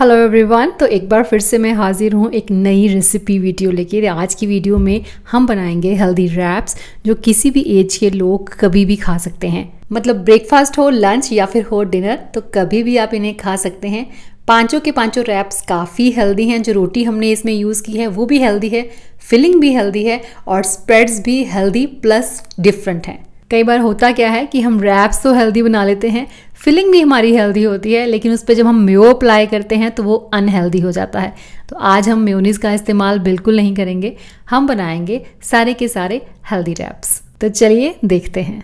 hello everyone तो एक बार फिर से मैं हाज़िर हूँ एक नई रेसिपी वीडियो लेकर आज की वीडियो में हम बनाएंगे हेल्दी रैप्स जो किसी भी एज के लोग कभी भी खा सकते हैं मतलब ब्रेकफास्ट हो लंच या फिर हो डिनर तो कभी भी आप इन्हें खा सकते हैं पांचों के पांचों रैप्स काफ़ी हेल्दी हैं जो रोटी हमने इसमें यूज़ की है वो भी हेल्दी है फिलिंग भी हेल्दी है और स्प्रेड्स भी हेल्दी प्लस डिफरेंट हैं कई बार होता क्या है कि हम रैप्स तो हेल्दी बना लेते हैं फिलिंग भी हमारी हेल्दी होती है लेकिन उस पर जब हम म्यो अप्लाई करते हैं तो वो अनहेल्दी हो जाता है तो आज हम म्योनीस का इस्तेमाल बिल्कुल नहीं करेंगे हम बनाएंगे सारे के सारे हेल्दी रैप्स तो चलिए देखते हैं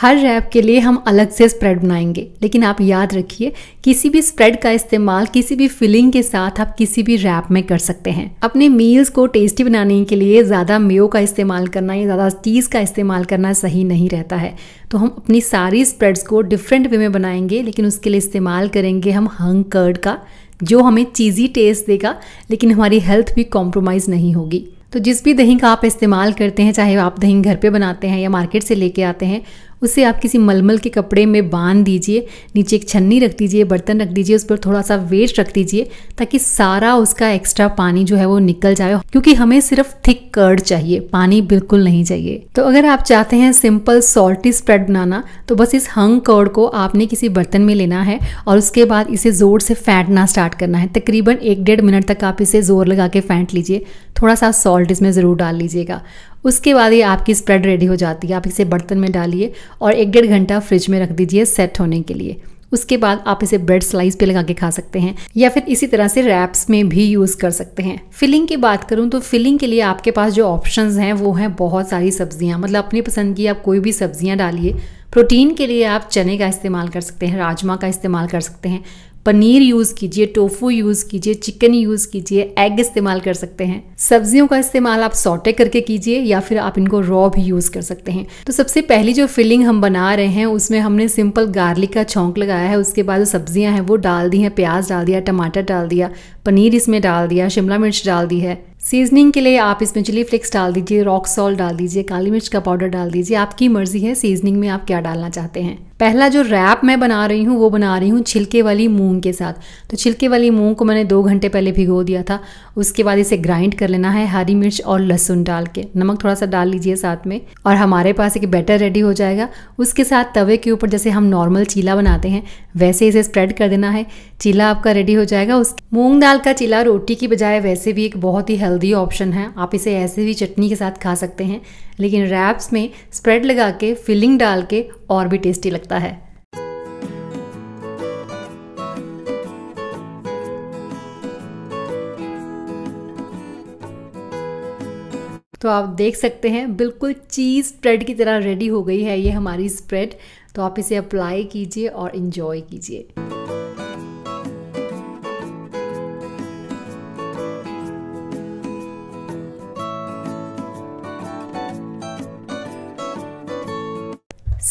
हर रैप के लिए हम अलग से स्प्रेड बनाएंगे लेकिन आप याद रखिए किसी भी स्प्रेड का इस्तेमाल किसी भी फिलिंग के साथ आप किसी भी रैप में कर सकते हैं अपने मील्स को टेस्टी बनाने के लिए ज़्यादा मेयो का इस्तेमाल करना या ज़्यादा चीज़ का इस्तेमाल करना सही नहीं रहता है तो हम अपनी सारी स्प्रेड्स को डिफरेंट वे में बनाएंगे लेकिन उसके लिए इस्तेमाल करेंगे हम हंग कर्ड का जो हमें चीज़ी टेस्ट देगा लेकिन हमारी हेल्थ भी कॉम्प्रोमाइज़ नहीं होगी तो जिस भी दही का आप इस्तेमाल करते हैं चाहे आप दही घर पे बनाते हैं या मार्केट से लेके आते हैं उसे आप किसी मलमल के कपड़े में बांध दीजिए नीचे एक छन्नी रख दीजिए बर्तन रख दीजिए उस पर थोड़ा सा वेट रख दीजिए ताकि सारा उसका एक्स्ट्रा पानी जो है वो निकल जाए क्योंकि हमें सिर्फ थिक कर्ड चाहिए पानी बिल्कुल नहीं चाहिए तो अगर आप चाहते हैं सिंपल सॉल्टी स्प्रेड बनाना तो बस इस हंग कर्ड को आपने किसी बर्तन में लेना है और उसके बाद इसे ज़ोर से फेंटना स्टार्ट करना है तकरीबन एक डेढ़ मिनट तक आप इसे ज़ोर लगा के फेंट लीजिए थोड़ा सा सॉल्ट इसमें ज़रूर डाल लीजिएगा उसके बाद ये आपकी स्प्रेड रेडी हो जाती है आप इसे बर्तन में डालिए और एक डेढ़ घंटा फ्रिज में रख दीजिए सेट होने के लिए उसके बाद आप इसे ब्रेड स्लाइस पे लगा के खा सकते हैं या फिर इसी तरह से रैप्स में भी यूज़ कर सकते हैं फिलिंग की बात करूँ तो फिलिंग के लिए आपके पास जो ऑप्शंस हैं वो हैं बहुत सारी सब्जियाँ मतलब अपनी पसंद की आप कोई भी सब्जियाँ डालिए प्रोटीन के लिए आप चने का इस्तेमाल कर सकते हैं राजमा का इस्तेमाल कर सकते हैं पनीर यूज़ कीजिए टोफू यूज़ कीजिए चिकन यूज़ कीजिए एग इस्तेमाल कर सकते हैं सब्जियों का इस्तेमाल आप सॉटे करके कीजिए या फिर आप इनको रॉ भी यूज़ कर सकते हैं तो सबसे पहली जो फिलिंग हम बना रहे हैं उसमें हमने सिंपल गार्लिक का छोंक लगाया है उसके बाद जो सब्जियां हैं वो डाल दी हैं प्याज डाल दिया टमाटर डाल दिया पनीर इसमें डाल दिया शिमला मिर्च डाल दी है सीजनिंग के लिए आप इसमें चिली फ्लेक्स डाल दीजिए रॉक सॉल्ट डाल दीजिए काली मिर्च का पाउडर डाल दीजिए आपकी मर्जी है सीजनिंग में आप क्या डालना चाहते हैं पहला जो रैप मैं बना रही हूँ वो बना रही हूँ छिलके वाली मूंग के साथ तो छिलके वाली मूंग को मैंने दो घंटे पहले भिगो दिया था उसके बाद इसे ग्राइंड कर लेना है हरी मिर्च और लहसुन डाल के नमक थोड़ा सा डाल लीजिए साथ में और हमारे पास एक बैटर रेडी हो जाएगा उसके साथ तवे के ऊपर जैसे हम नॉर्मल चीला बनाते हैं वैसे इसे स्प्रेड कर देना है चीला आपका रेडी हो जाएगा उस मूंग दाल का चीला रोटी की बजाय वैसे भी एक बहुत ही हेल्दी ऑप्शन है आप इसे ऐसे भी चटनी के साथ खा सकते हैं लेकिन रैप्स में स्प्रेड लगा के फिलिंग डाल के और भी टेस्टी लगता लगता है तो आप देख सकते हैं बिल्कुल चीज़ स्प्रेड की तरह रेडी हो गई है ये हमारी स्प्रेड तो आप इसे अप्लाई कीजिए और इन्जॉय कीजिए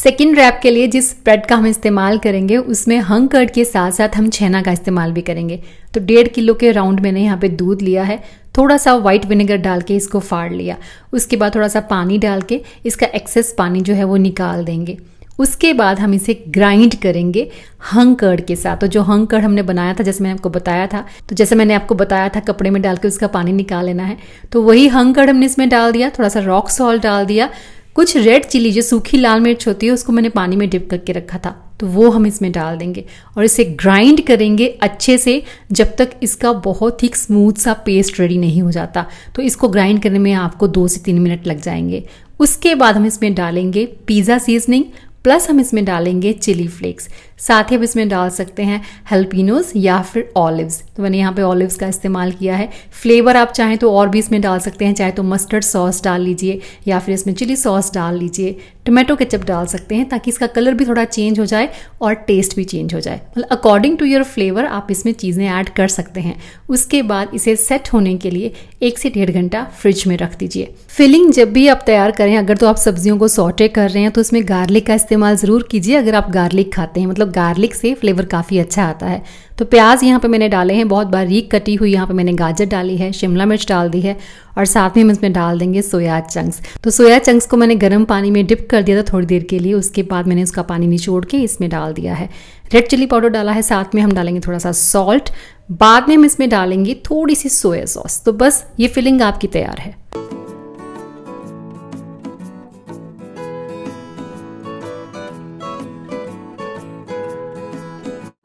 सेकेंड रैप के लिए जिस ब्रेड का हम इस्तेमाल करेंगे उसमें हंग कर्ड के साथ साथ हम छेना का इस्तेमाल भी करेंगे तो डेढ़ किलो के राउंड मैंने यहाँ पे दूध लिया है थोड़ा सा व्हाइट विनेगर डाल के इसको फाड़ लिया उसके बाद थोड़ा सा पानी डाल के इसका एक्सेस पानी जो है वो निकाल देंगे उसके बाद हम इसे ग्राइंड करेंगे हंग कर्ड के साथ तो जो हंग कर्ड हमने बनाया था जैसे मैंने आपको बताया था तो जैसे मैंने आपको बताया था कपड़े में डाल के उसका पानी निकाल लेना है तो वही हंग कर्ड हमने इसमें डाल दिया थोड़ा सा रॉक सॉल्ट डाल दिया कुछ रेड चिली जो सूखी लाल मिर्च होती है उसको मैंने पानी में डिप करके रखा था तो वो हम इसमें डाल देंगे और इसे ग्राइंड करेंगे अच्छे से जब तक इसका बहुत ही स्मूथ सा पेस्ट रेडी नहीं हो जाता तो इसको ग्राइंड करने में आपको दो से तीन मिनट लग जाएंगे उसके बाद हम इसमें डालेंगे पिज़्ज़ा सीजनिंग प्लस हम इसमें डालेंगे चिली फ्लेक्स साथ ही हम इसमें डाल सकते हैं हेल्पिनोज या फिर ऑलिव्स तो मैंने यहाँ पे ऑलिव्स का इस्तेमाल किया है फ्लेवर आप चाहें तो और भी इसमें डाल सकते हैं चाहे तो मस्टर्ड सॉस डाल लीजिए या फिर इसमें चिली सॉस डाल लीजिए टोमेटो केचप डाल सकते हैं ताकि इसका कलर भी थोड़ा चेंज हो जाए और टेस्ट भी चेंज हो जाए मतलब अकॉर्डिंग टू योर फ्लेवर आप इसमें चीज़ें ऐड कर सकते हैं उसके बाद इसे सेट होने के लिए एक से डेढ़ घंटा फ्रिज में रख दीजिए फिलिंग जब भी आप तैयार करें अगर तो आप सब्जियों को सॉटे कर रहे हैं तो इसमें गार्लिक का इस्तेमाल ज़रूर कीजिए अगर आप गार्लिक खाते हैं मतलब मतलब गार्लिक से फ्लेवर काफ़ी अच्छा आता है तो प्याज यहाँ पे मैंने डाले हैं बहुत बारीक कटी हुई यहाँ पे मैंने गाजर डाली है शिमला मिर्च डाल दी है और साथ में हम इसमें डाल देंगे सोया चंक्स तो सोया चंक्स को मैंने गर्म पानी में डिप कर दिया था थोड़ी देर के लिए उसके बाद मैंने उसका पानी निचोड़ के इसमें डाल दिया है रेड चिली पाउडर डाला है साथ में हम डालेंगे थोड़ा सा सॉल्ट बाद में हम इसमें डालेंगे थोड़ी सी सोया सॉस तो बस ये फिलिंग आपकी तैयार है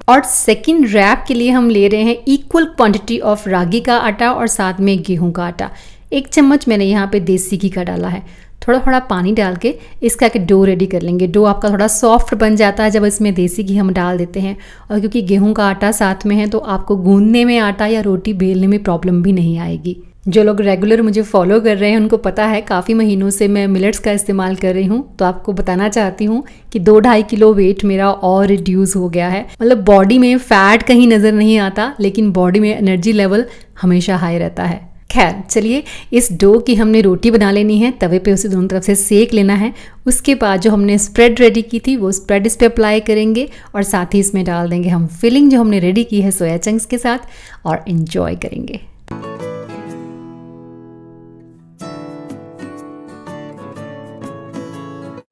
और सेकंड रैप के लिए हम ले रहे हैं इक्वल क्वांटिटी ऑफ रागी का आटा और साथ में गेहूं का आटा एक चम्मच मैंने यहाँ पे देसी घी का डाला है थोड़ा थोड़ा पानी डाल के इसका एक डो रेडी कर लेंगे डो आपका थोड़ा सॉफ्ट बन जाता है जब इसमें देसी घी हम डाल देते हैं और क्योंकि गेहूं का आटा साथ में है तो आपको गूंदने में आटा या रोटी बेलने में प्रॉब्लम भी नहीं आएगी जो लोग रेगुलर मुझे फॉलो कर रहे हैं उनको पता है काफ़ी महीनों से मैं मिलेट्स का इस्तेमाल कर रही हूँ तो आपको बताना चाहती हूँ कि दो ढाई किलो वेट मेरा और रिड्यूस हो गया है मतलब बॉडी में फैट कहीं नज़र नहीं आता लेकिन बॉडी में एनर्जी लेवल हमेशा हाई रहता है खैर चलिए इस डो की हमने रोटी बना लेनी है तवे पे उसे दोनों तरफ से सेक लेना है उसके बाद जो हमने स्प्रेड रेडी की थी वो स्प्रेड इस पर अप्लाई करेंगे और साथ ही इसमें डाल देंगे हम फिलिंग जो हमने रेडी की है सोया चंक्स के साथ और इन्जॉय करेंगे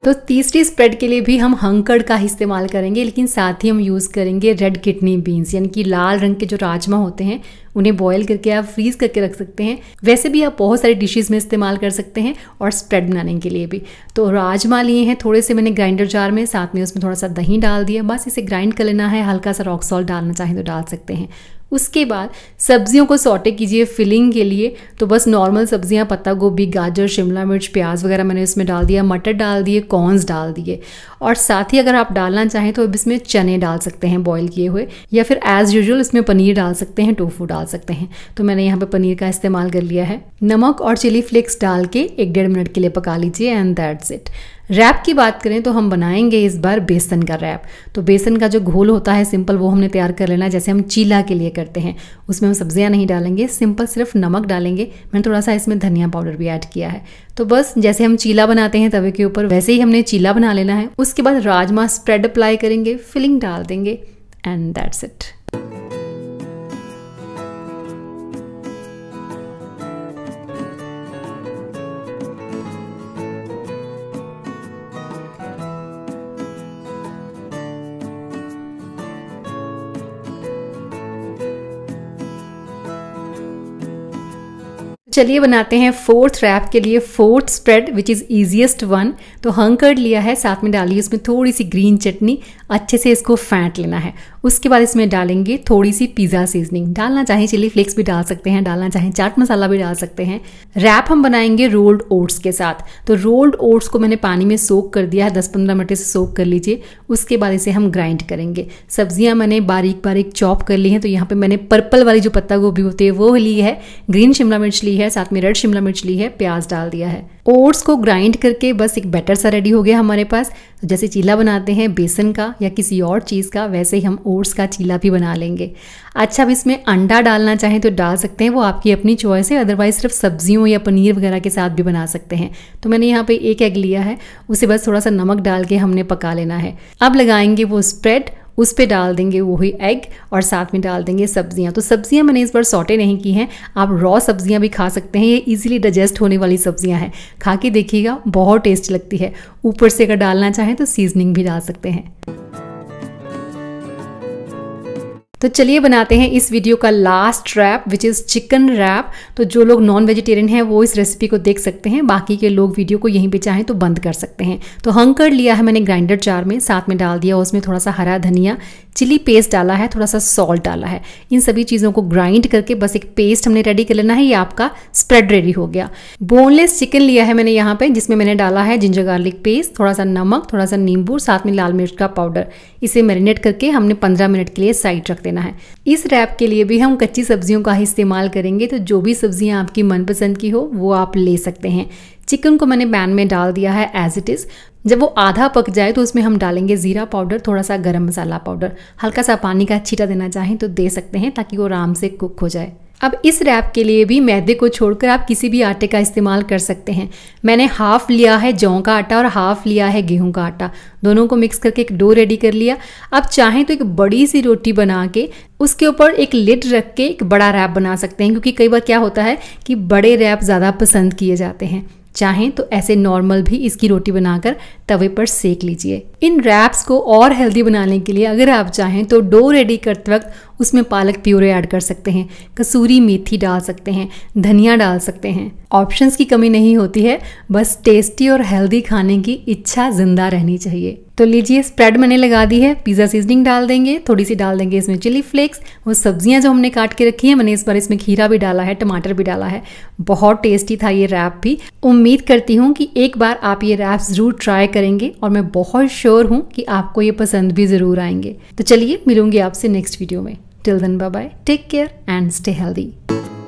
तो तीसरी स्प्रेड के लिए भी हम हंकड़ का इस्तेमाल करेंगे लेकिन साथ ही हम यूज़ करेंगे रेड किडनी बीन्स यानी कि लाल रंग के जो राजमा होते हैं उन्हें बॉयल करके आप फ्रीज करके रख सकते हैं वैसे भी आप बहुत सारी डिशेज़ में इस्तेमाल कर सकते हैं और स्प्रेड बनाने के लिए भी तो राजमा लिए हैं थोड़े से मैंने ग्राइंडर जार में साथ में उसमें थोड़ा सा दही डाल दिया बस इसे ग्राइंड कर लेना है हल्का सा रॉक सॉल्ट डालना चाहें तो डाल सकते हैं उसके बाद सब्जियों को सॉटे कीजिए फिलिंग के लिए तो बस नॉर्मल सब्जियां पत्ता गोभी गाजर शिमला मिर्च प्याज वगैरह मैंने इसमें डाल दिया मटर डाल दिए कॉर्नस डाल दिए और साथ ही अगर आप डालना चाहें तो अब इसमें चने डाल सकते हैं बॉईल किए हुए या फिर एज़ यूजल इसमें पनीर डाल सकते हैं टोफू डाल सकते हैं तो मैंने यहाँ पर पनीर का इस्तेमाल कर लिया है नमक और चिली फ्लेक्स डाल के एक डेढ़ मिनट के लिए पका लीजिए एंड दैट्स इट रैप की बात करें तो हम बनाएंगे इस बार बेसन का रैप तो बेसन का जो घोल होता है सिंपल वो हमने तैयार कर लेना है जैसे हम चीला के लिए करते हैं उसमें हम सब्जियां नहीं डालेंगे सिंपल सिर्फ नमक डालेंगे मैंने थोड़ा सा इसमें धनिया पाउडर भी ऐड किया है तो बस जैसे हम चीला बनाते हैं तवे के ऊपर वैसे ही हमने चीला बना लेना है उसके बाद राजमा स्प्रेड अप्लाई करेंगे फिलिंग डाल देंगे एंड दैट्स इट चलिए बनाते हैं फोर्थ रैप के लिए fourth spread which is easiest one तो हंग लिया है साथ में डालिए उसमें थोड़ी सी ग्रीन चटनी अच्छे से इसको फैंट लेना है उसके बाद इसमें डालेंगे थोड़ी सी पिज़्ज़ा सीजनिंग डालना चाहें चिली फ्लेक्स भी डाल सकते हैं डालना चाहें चाट मसाला भी डाल सकते हैं रैप हम बनाएंगे रोल्ड ओट्स के साथ तो रोल्ड ओट्स को मैंने पानी में सोक कर दिया है दस पंद्रह मिनट से सोक कर लीजिए उसके बाद इसे हम ग्राइंड करेंगे सब्जियां मैंने बारीक बारीक चॉप कर ली हैं तो यहाँ पे मैंने पर्पल वाली जो पत्ता गोभी होती है वो ली है ग्रीन शिमला मिर्च ली है साथ में रेड शिमला मिर्च ली है प्याज डाल दिया है ओट्स को ग्राइंड करके बस एक बैटर सा रेडी हो गया हमारे पास तो जैसे चीला बनाते हैं बेसन का या किसी और चीज़ का वैसे ही हम ओट्स का चीला भी बना लेंगे अच्छा अब इसमें अंडा डालना चाहें तो डाल सकते हैं वो आपकी अपनी चॉइस है अदरवाइज सिर्फ सब्जियों या पनीर वगैरह के साथ भी बना सकते हैं तो मैंने यहाँ पर एक एग लिया है उसे बस थोड़ा सा नमक डाल के हमने पका लेना है अब लगाएंगे वो स्प्रेड उस पर डाल देंगे वही एग और साथ में डाल देंगे सब्जियाँ तो सब्जियाँ मैंने इस बार सॉटे नहीं की हैं आप रॉ सब्जियाँ भी खा सकते हैं ये ईजिली डाइजेस्ट होने वाली सब्जियाँ हैं खा के देखिएगा बहुत टेस्ट लगती है ऊपर से अगर डालना चाहें तो सीजनिंग भी डाल सकते हैं तो चलिए बनाते हैं इस वीडियो का last wrap which is chicken wrap तो जो लोग नॉन वेजिटेरियन हैं वो इस रेसिपी को देख सकते हैं बाकी के लोग वीडियो को यहीं पे चाहें तो बंद कर सकते हैं तो हंग कर लिया है मैंने ग्राइंडर जार में साथ में डाल दिया उसमें थोड़ा सा हरा धनिया चिली पेस्ट डाला है थोड़ा सा सॉल्ट डाला है इन सभी चीज़ों को ग्राइंड करके बस एक पेस्ट हमने रेडी कर लेना है ये आपका स्प्रेड रेडी हो गया बोनलेस चिकन लिया है मैंने यहाँ पर जिसमें मैंने डाला है जिंजर गार्लिक पेस्ट थोड़ा सा नमक थोड़ा सा नींबू साथ में लाल मिर्च का पाउडर इसे मैरिनेट करके हमने पंद्रह मिनट के लिए साइड रख देना है इस रैप के लिए भी हम कच्ची सब्जियों का ही इस्तेमाल करेंगे तो जो भी सब्जियाँ आपकी मनपसंद की हो वो आप ले सकते हैं चिकन को मैंने पैन में डाल दिया है एज इट इज़ जब वो आधा पक जाए तो उसमें हम डालेंगे ज़ीरा पाउडर थोड़ा सा गरम मसाला पाउडर हल्का सा पानी का छीटा देना चाहें तो दे सकते हैं ताकि वो आराम से कुक हो जाए अब इस रैप के लिए भी मैदे को छोड़कर आप किसी भी आटे का इस्तेमाल कर सकते हैं मैंने हाफ़ लिया है जौ का आटा और हाफ़ लिया है गेहूं का आटा दोनों को मिक्स करके एक डो रेडी कर लिया आप चाहें तो एक बड़ी सी रोटी बना के उसके ऊपर एक लिड रख के एक बड़ा रैप बना सकते हैं क्योंकि कई बार क्या होता है कि बड़े रैप ज़्यादा पसंद किए जाते हैं चाहें तो ऐसे नॉर्मल भी इसकी रोटी बनाकर तवे पर सेक लीजिए इन रैप्स को और हेल्दी बनाने के लिए अगर आप चाहें तो डो रेडी करते वक्त उसमें पालक प्यूरे ऐड कर सकते हैं कसूरी मेथी डाल सकते हैं धनिया डाल सकते हैं ऑप्शंस की कमी नहीं होती है बस टेस्टी और हेल्दी खाने की इच्छा ज़िंदा रहनी चाहिए तो लीजिए स्प्रेड मैंने लगा दी है पिज़्ज़ा सीजनिंग डाल देंगे थोड़ी सी डाल देंगे इसमें चिली फ्लेक्स वो सब्जियां जो हमने काट के रखी हैं मैंने इस बार इसमें खीरा भी डाला है टमाटर भी डाला है बहुत टेस्टी था ये रैप भी उम्मीद करती हूँ कि एक बार आप ये रैप ज़रूर ट्राई करेंगे और मैं बहुत श्योर हूँ कि आपको ये पसंद भी ज़रूर आएंगे तो चलिए मिलूंगी आपसे नेक्स्ट वीडियो में till then bye take care and stay healthy